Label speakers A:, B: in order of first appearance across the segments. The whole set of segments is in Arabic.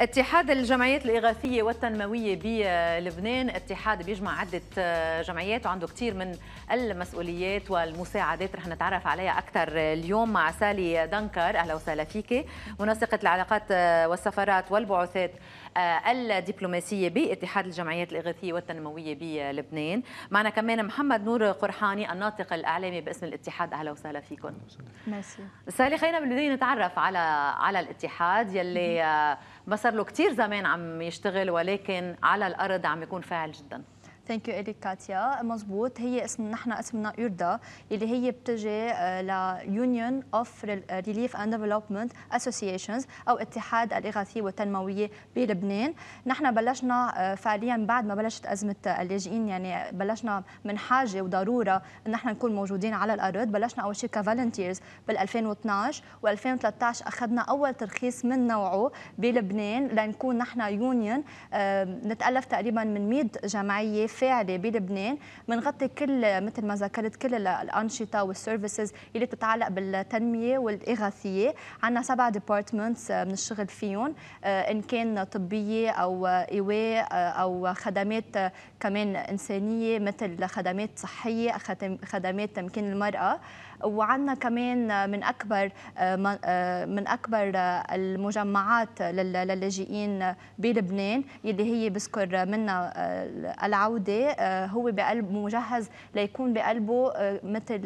A: اتحاد الجمعيات الإغاثية والتنموية بلبنان اتحاد بيجمع عدة آه، جمعيات وعنده كثير من المسؤوليات والمساعدات رح نتعرف عليها أكثر اليوم مع سالي دنكر أهلا وسهلا فيك منسقة العلاقات آه، والسفارات والبعوثات الدبلوماسية باتحاد الجمعيات الإغاثية والتنموية بلبنان معنا كمان محمد نور قرحاني الناطق الإعلامي باسم الاتحاد أهلا وسهلا فيكم ميرسي سالي خلينا بالبداية نتعرف على على الاتحاد يلي ما آه، صار له كثير زمان عم يشتغل ولكن على الأرض عم يكون فاعل جداً
B: ثانك يو اليك كاتيا مزبوط هي اسم نحن اسمنا يوردا اللي هي بتجي ليونيون اوف ريليف اند ديفلوبمنت اسوسيشنز او اتحاد الاغاثيه والتنمويه بلبنان نحن بلشنا آه، فعليا بعد ما بلشت ازمه اللاجئين يعني بلشنا من حاجه وضروره ان نحن نكون موجودين على الارض بلشنا اول شيء كفالنتيرز بال 2012 و2013 اخذنا اول ترخيص من نوعه بلبنان لنكون نحن يونيون آه، نتالف تقريبا من 100 جمعيه الفاعله بلبنان بنغطي كل مثل ما ذكرت كل الانشطه والسيرفيسز اللي بتتعلق بالتنميه والاغاثيه عندنا سبع ديبارتمنتس آه، بنشتغل فيهم آه، ان كان طبيه او ايواء آه، او خدمات كمان انسانيه مثل خدمات صحيه خدمات تمكين المراه وعندنا كمان من اكبر آه، آه، من اكبر آه، المجمعات للاجئين بلبنان يلي هي بذكر منها العوده هو بقلب مجهز ليكون بقلبه مثل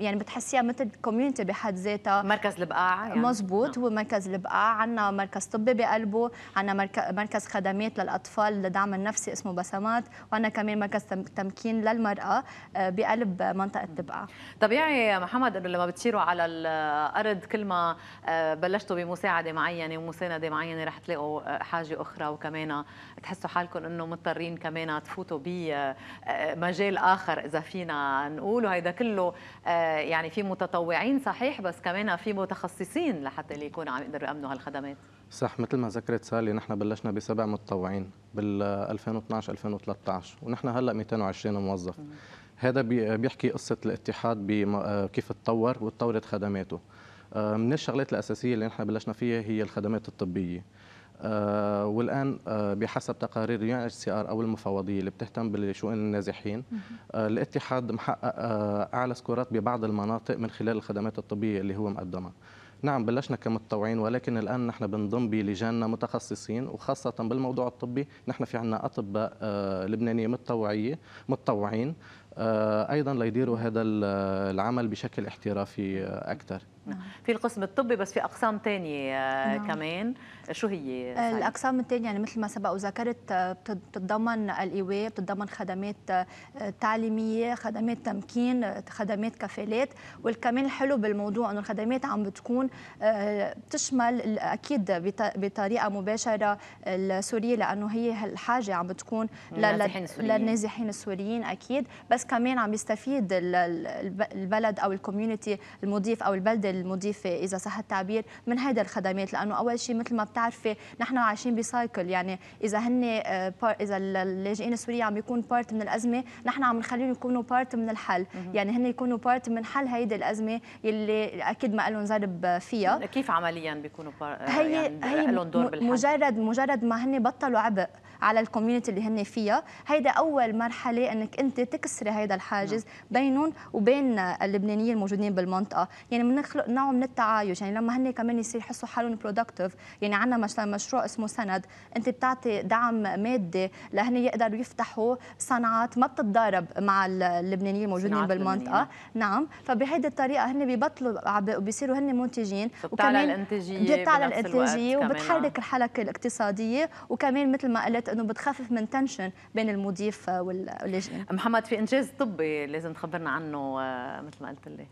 B: يعني بتحسيها مثل كوميونتي بحد ذاتها مركز البقاع يعني. مزبوط نعم. هو مركز البقاع عندنا مركز طبي بقلبه عندنا مركز خدمات للاطفال للدعم النفسي اسمه بسمات وعندنا كمان مركز تمكين للمراه بقلب منطقه البقاع
A: طبيعي طبيعي يا محمد انه لما بتصيروا على الارض كل ما آه، بلشتوا بمساعده معينه ومسانده معينه رح تلاقوا آه، حاجه اخرى وكمان تحسوا حالكم انه مضطرين كمان تفوتوا بمجال آه، اخر اذا فينا نقول وهيدا كله يعني في متطوعين صحيح بس كمان في متخصصين لحتى اللي يكونوا عم يقدروا يامنوا هالخدمات
C: صح مثل ما ذكرت سالي نحن بلشنا بسبع متطوعين بال 2012 2013 ونحن هلا 220 موظف هذا بيحكي قصه الاتحاد آه، كيف تطور وتطورت خدماته آه، من الشغلات الاساسيه اللي نحن بلشنا فيها هي الخدمات الطبيه آه، والان بحسب تقارير يو اتش سي ار او المفوضيه اللي بتهتم بالشؤون النازحين الاتحاد محقق اعلى سكورات ببعض المناطق من خلال الخدمات الطبيه اللي هو مقدمها نعم بلشنا كمتطوعين ولكن الان نحن بنضم بلجاننا متخصصين وخاصه بالموضوع الطبي نحن في عندنا اطباء لبنانيه متطوعيه متطوعين آه، ايضا ليديروا هذا العمل بشكل احترافي آه، نعم. اكثر
A: نعم. في القسم الطبي بس في اقسام ثانيه آه، نعم. كمان شو هي الاقسام
B: الثانيه يعني مثل ما سبق وذكرت بتتضمن الايواء بتتضمن خدمات تعليميه خدمات تمكين خدمات كفالات والكمان الحلو بالموضوع انه الخدمات عم بتكون بتشمل اكيد بطريقه مباشره السوريه لانه هي الحاجه عم بتكون للنازحين السوريين اكيد بس كمان عم يستفيد البلد او الكوميونتي المضيف او البلده المضيفه اذا صح التعبير من هيدا الخدمات لانه اول شيء مثل ما بتعرفي نحن عايشين بسايكل يعني اذا هن آه، اذا اللاجئين السوريين عم يكون بارت من الازمه نحن عم نخليهم يكونوا بارت من الحل يعني هن يكونوا بارت من حل هيدي الازمه يلي اكيد ما لهم ضرب فيها كيف عمليا بيكونوا بار... هي يعني هي لهم دور بالحل مجرد مجرد ما هن بطلوا عبء على الكوميونتي اللي هن فيها هيدا اول مرحله انك انت تكسري هيدا الحاجز نعم. بينهم وبين اللبنانيين الموجودين بالمنطقه يعني بنخلق نوع من التعايش يعني لما هن كمان يصير يحسوا حالهم برودكتيف يعني عندنا مثلا مشروع اسمه سند انت بتعطي دعم مادي لهن يقدروا يفتحوا صنعات ما بتتضارب مع اللبنانيين الموجودين بالمنطقه نعم فبهيدي الطريقه هن بيبطلوا بيصيروا هن منتجين وكمان الانتاجيه الانتاجيه وبتحرك آه. الحركه الاقتصاديه وكمان مثل ما قلت حسيت انه بتخفف من تنشن بين المضيف واللجنه محمد في انجاز طبي
A: لازم تخبرنا عنه آه، مثل ما قلت لي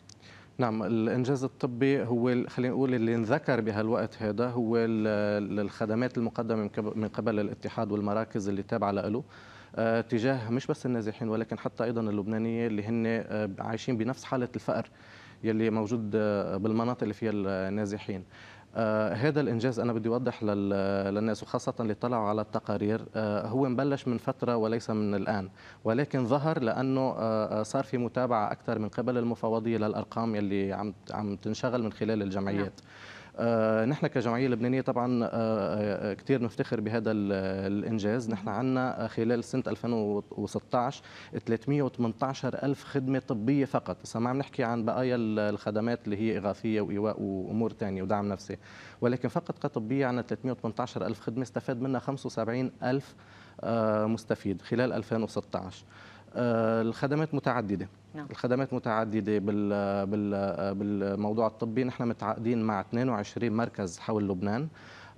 C: نعم الانجاز الطبي هو خلينا نقول اللي انذكر بهالوقت هذا هو الخدمات المقدمه من قبل الاتحاد والمراكز اللي تابعه له آه، تجاه مش بس النازحين ولكن حتى ايضا اللبنانيه اللي هن آه، عايشين بنفس حاله الفقر يلي موجود بالمناطق اللي فيها النازحين آه، هذا الانجاز انا بدي اوضح للناس وخاصه اللي طلعوا على التقارير آه، هو مبلش من فتره وليس من الان ولكن ظهر لانه آه، صار في متابعه اكثر من قبل المفوضيه للارقام اللي عم عم تنشغل من خلال الجمعيات نعم. آه، نحن كجمعيه لبنانيه طبعا آه، آه، كثير نفتخر بهذا الانجاز نحن عندنا خلال سنه 2016 318 ألف خدمه طبيه فقط بس ما عم نحكي عن بقايا الخدمات اللي هي اغاثيه وايواء وامور ثانيه ودعم نفسي ولكن فقط كطبيه عندنا 318 ألف خدمه استفاد منها 75 ألف مستفيد خلال 2016 آه، الخدمات متعدده نعم. الخدمات متعدده آه، بالموضوع الطبي نحن متعاقدين مع 22 مركز حول لبنان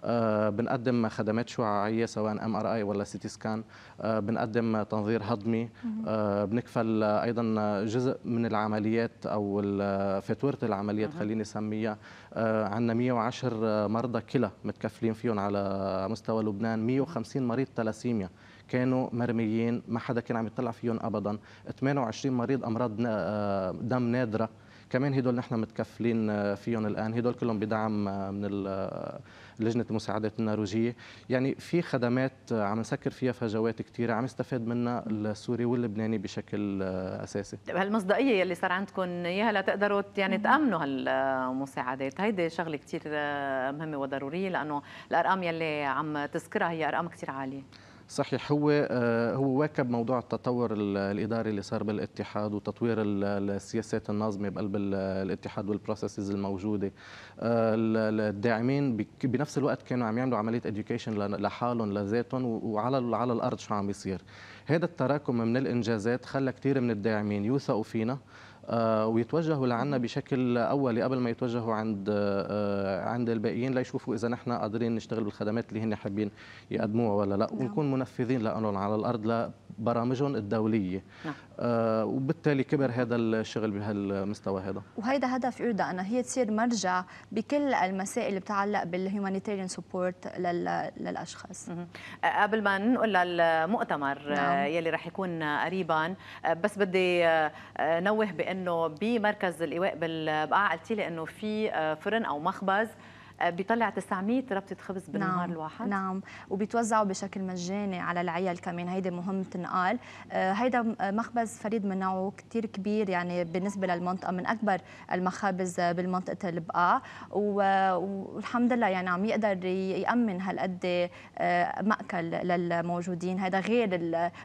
C: آه، بنقدم خدمات شعاعيه سواء ام ار اي ولا سي تي سكان بنقدم تنظير هضمي آه، بنكفل ايضا جزء من العمليات او فاتوره العمليات خليني اسميها آه، عندنا 110 مرضى كلى متكفلين فيهم على مستوى لبنان 150 مريض تلاسيميا كانوا مرميين ما حدا كان عم يطلع فيهم ابدا 28 مريض امراض دم نادره كمان هدول نحن متكفلين فيهم الان هدول كلهم بدعم من لجنه المساعدات النرويجيه يعني في خدمات عم نسكر فيها فجوات كثيره عم يستفاد منها السوري واللبناني بشكل اساسي
A: طيب، هالمصداقيه يلي صار عندكم اياها لتقدروا يعني تامنوا هالمساعدات هيدي شغله كثير مهمه وضروريه لانه الارقام يلي عم تذكرها هي ارقام كثير عاليه
C: صحيح هو آه، هو واكب موضوع التطور الاداري اللي صار بالاتحاد وتطوير السياسات الناظمه بقلب الاتحاد والبروسيسز الموجوده آه، الداعمين بنفس الوقت كانوا عم يعملوا عمليه اديوكيشن لحالهم لذاتهم وعلى على الارض شو عم بيصير هذا التراكم من الانجازات خلى كثير من الداعمين يوثقوا فينا آه، ويتوجهوا لعنا بشكل اولي قبل ما يتوجهوا عند آه، عند الباقيين ليشوفوا اذا نحن قادرين نشتغل بالخدمات اللي هن حابين يقدموها ولا لا نعم. ونكون منفذين لهم على الارض برامجهم الدوليه نعم. آه وبالتالي كبر هذا الشغل بهالمستوى هذا
B: وهيدا هدف إيردا انها هي تصير مرجع بكل المسائل اللي بتتعلق بالهيومانيتيريان سبورت للاشخاص
A: قبل ما ننقل للمؤتمر آه، نعم. يلي رح يكون قريبا آه، بس بدي آه، نوه بانه بمركز الايواء بالبقاع قلتي لي انه في فرن او
B: مخبز آه، بيطلع 900 ربطه خبز بالنهار نعم. الواحد نعم وبيتوزعوا بشكل مجاني على العيال كمان هيدي مهم تنقال آه، هيدا آه، مخبز فريد من نوعه كثير كبير يعني بالنسبه للمنطقه من اكبر المخابز بالمنطقه البقاع والحمد لله يعني عم يقدر يامن هالقد ماكل للموجودين هذا غير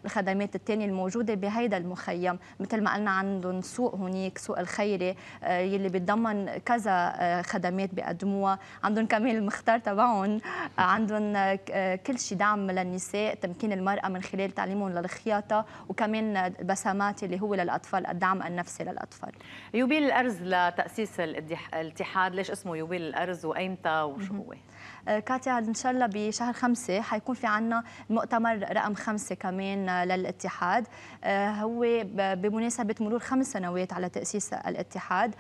B: الخدمات الثانيه الموجوده بهيدا المخيم مثل ما قلنا عندهم سوق هنيك سوق الخيري يلي بيتضمن كذا خدمات بيقدموها عندهم كمان المختار تبعهم عندهم آه، كل شيء دعم للنساء تمكين المرأة من خلال تعليمهم للخياطة وكمان بسامات اللي هو للأطفال الدعم النفسي للأطفال يوبيل الأرز لتأسيس الاتحاد ليش اسمه يوبيل الأرز وأيمتى وشو هو؟ آه، كاتيا ان شاء الله بشهر خمسة حيكون في عنا مؤتمر رقم خمسة كمان آه، للاتحاد هو بمناسبة مرور خمس سنوات على تأسيس الاتحاد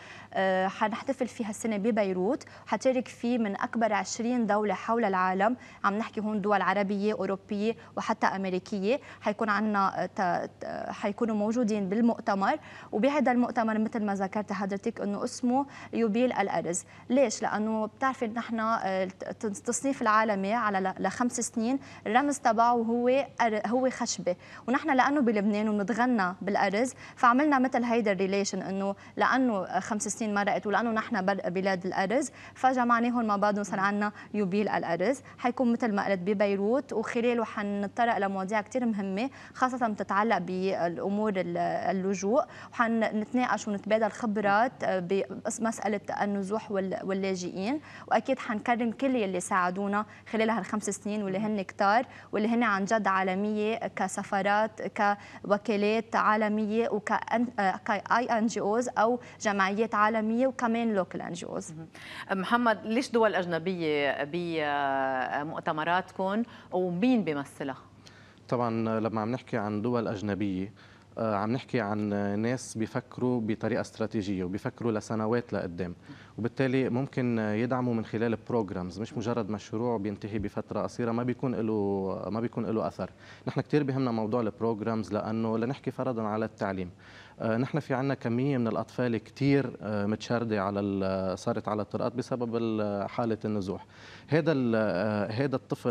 B: حنحتفل فيها السنة ببيروت حتشارك فيه من أكبر 20 دولة حول العالم عم نحكي هون دول عربية أوروبية وحتى أمريكية حيكون عنا آه، حيكونوا موجودين بالمؤتمر وبهذا المؤتمر مثل ما ذكرت حضرتك أنه اسمه يوبيل الأرز ليش؟ لأنه بتعرفي نحن آه، التصنيف العالمي على لخمس سنين الرمز تبعه هو هو خشبة ونحن لأنه بلبنان ونتغنى بالأرز فعملنا مثل هيدا الريليشن أنه لأنه خمس سنين مرقت ولأنه نحن بلاد الأرز فجمعناهم هون مع بعض وصار عندنا يوبيل الأرز حيكون مثل ما قلت ببيروت وخلاله حنتطرق لمواضيع كثير مهمة خاصة بتتعلق بالأمور اللجوء وحنتناقش ونتبادل خبرات آه، بمسألة النزوح واللاجئين وأكيد حنكرم كل يلي ساعدونا خلال هالخمس سنين واللي هن كتار واللي هن عن جد عالمية كسفارات كوكالات عالمية وكأي ان جي آه، اوز أو جمعيات عالمية وكمان لوكال ان جي اوز
A: محمد ليش دول أجنبية بمؤتمراتكم ومين بيمثلها؟
C: طبعا لما عم نحكي عن دول أجنبية آه، عم نحكي عن ناس بيفكروا بطريقه استراتيجيه وبيفكروا لسنوات لقدام وبالتالي ممكن يدعموا من خلال بروجرامز مش مجرد مشروع بينتهي بفتره قصيره ما بيكون له ما بيكون له اثر نحن كثير بهمنا موضوع البروجرامز لانه لنحكي فرضا على التعليم آه، نحن في عنا كمية من الأطفال كتير آه، متشردة على آه، صارت على الطرقات بسبب حالة النزوح هذا هذا الطفل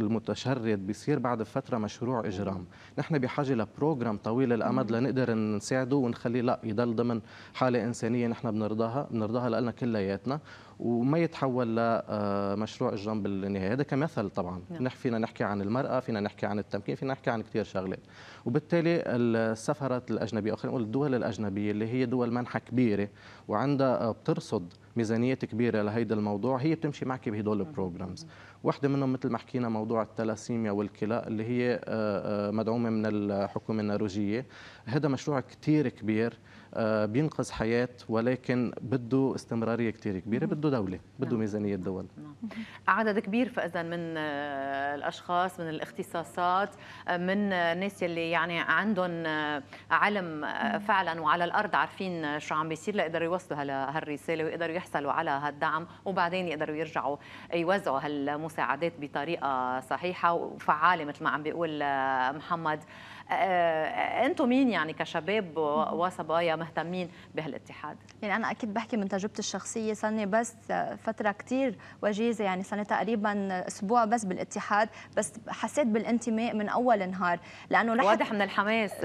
C: المتشرد بيصير بعد فترة مشروع إجرام نحن بحاجة لبروجرام طويل الأمد لنقدر نساعده ونخليه لا يضل ضمن حالة إنسانية نحن بنرضاها بنرضاها لنا كلياتنا وما يتحول لمشروع آه، الجنب بالنهايه هذا كمثل طبعا نعم. فينا نحكي عن المراه فينا نحكي عن التمكين فينا نحكي عن كثير شغلات وبالتالي السفرات الاجنبيه او خلينا نقول الدول الاجنبيه اللي هي دول منحة كبيره وعندها آه، بترصد ميزانيات كبيره لهيدا الموضوع هي بتمشي معك بهدول نعم. البروجرامز واحدة منهم مثل ما حكينا موضوع التلاسيميا والكلى اللي هي آه، مدعومة من الحكومة النرويجية هذا مشروع كثير كبير آه، بينقذ حياه ولكن بده استمراريه كثير كبيره بده دوله بده نعم. ميزانيه نعم. دول نعم.
A: عدد كبير فاذا من آه، الاشخاص من الاختصاصات آه، من الناس اللي يعني عندهم علم فعلا وعلى الارض عارفين شو عم بيصير ليقدروا يوصلوا هالرساله ويقدروا يحصلوا على هالدعم وبعدين يقدروا يرجعوا يوزعوا هالمساعدات بطريقه صحيحه وفعاله مثل ما عم بيقول محمد آه، انتم مين يعني كشباب وصبايا مهتمين
B: بهالاتحاد؟ يعني انا اكيد بحكي من تجربتي الشخصيه سنه بس آه، فتره كثير وجيزه يعني سنه تقريبا اسبوع بس بالاتحاد بس حسيت بالانتماء من اول نهار لانه رحت واضح من الحماس 100%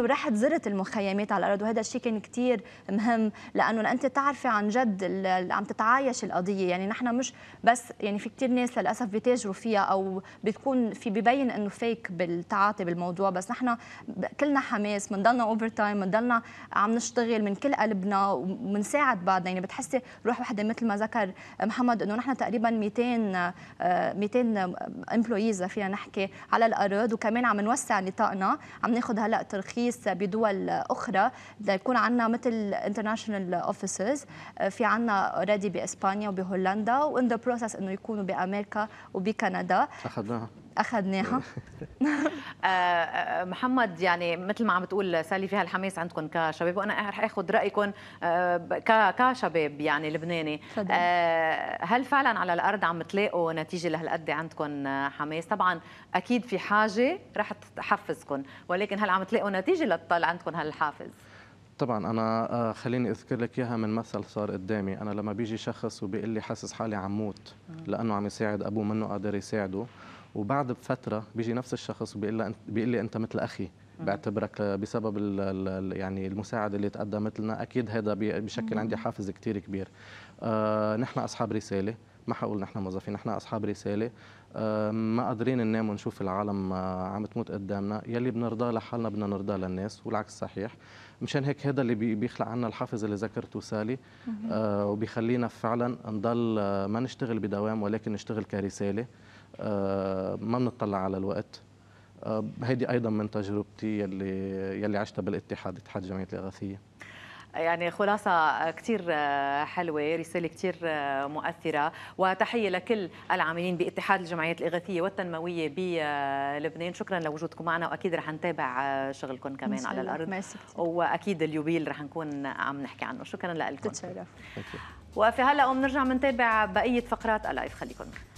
B: ورحت زرت المخيمات على الارض وهذا الشيء كان كثير مهم لانه انت تعرفي عن جد عم تتعايش القضيه يعني نحن مش بس يعني في كثير ناس للاسف بيتاجروا فيها او بتكون في ببين انه فيك بالتعاطي بالموضوع بس نحن كلنا حماس بنضلنا اوفر تايم بنضلنا عم نشتغل من كل قلبنا وبنساعد بعضنا يعني بتحسي روح وحده مثل ما ذكر محمد انه نحن تقريبا 200 200 امبلويز فينا نحكي على الارض وكمان عم نوسع نطاقنا عم ناخذ هلا ترخيص بدول اخرى ليكون عندنا مثل انترناشونال اوفيسز آه، في عندنا اوريدي باسبانيا وبهولندا وان ذا بروسس انه يكونوا بامريكا وبكندا اخذناها اخذناها آه، آه، محمد
A: يعني مثل ما عم تقول سالي فيها الحماس عندكم كشباب وانا رح اخذ رايكم آه، كشباب يعني لبناني هل فعلا على الارض عم تلاقوا نتيجه لهالقد عندكم حماس طبعا اكيد في حاجه رح تحفزكم ولكن هل عم تلاقوا نتيجه لتطلع عندكم هالحافز
C: طبعا انا خليني اذكر لك اياها من مثل صار قدامي انا لما بيجي شخص وبيقول لي حاسس حالي عم موت لانه عم يساعد ابوه منه قادر يساعده وبعد بفتره بيجي نفس الشخص وبيقول لي انت بيقول لي انت مثل اخي بعتبرك بسبب يعني المساعده اللي تقدمت لنا اكيد هذا بشكل عندي حافز كثير كبير آه نحن اصحاب رساله ما حقول نحن موظفين نحن اصحاب رساله آه ما قادرين ننام ونشوف العالم آه عم تموت قدامنا يلي بنرضاه لحالنا بدنا نرضاه للناس والعكس صحيح مشان هيك هذا اللي بيخلق عنا الحافز اللي ذكرته سالي آه وبيخلينا فعلا نضل آه، ما نشتغل بدوام ولكن نشتغل كرساله آه، ما بنطلع على الوقت آه، هيدي ايضا من تجربتي يلي يلي عشتها بالاتحاد اتحاد جمعيه الاغاثيه
A: يعني خلاصة كثير آه، حلوة رسالة كثير مؤثرة وتحية لكل العاملين باتحاد الجمعيات الإغاثية والتنموية بلبنان شكرا لوجودكم معنا وأكيد رح نتابع شغلكم كمان على الأرض وأكيد اليوبيل رح نكون عم نحكي عنه شكرا لكم تتشرف وفي هلا وبنرجع بنتابع بقية فقرات اللايف خليكم معنا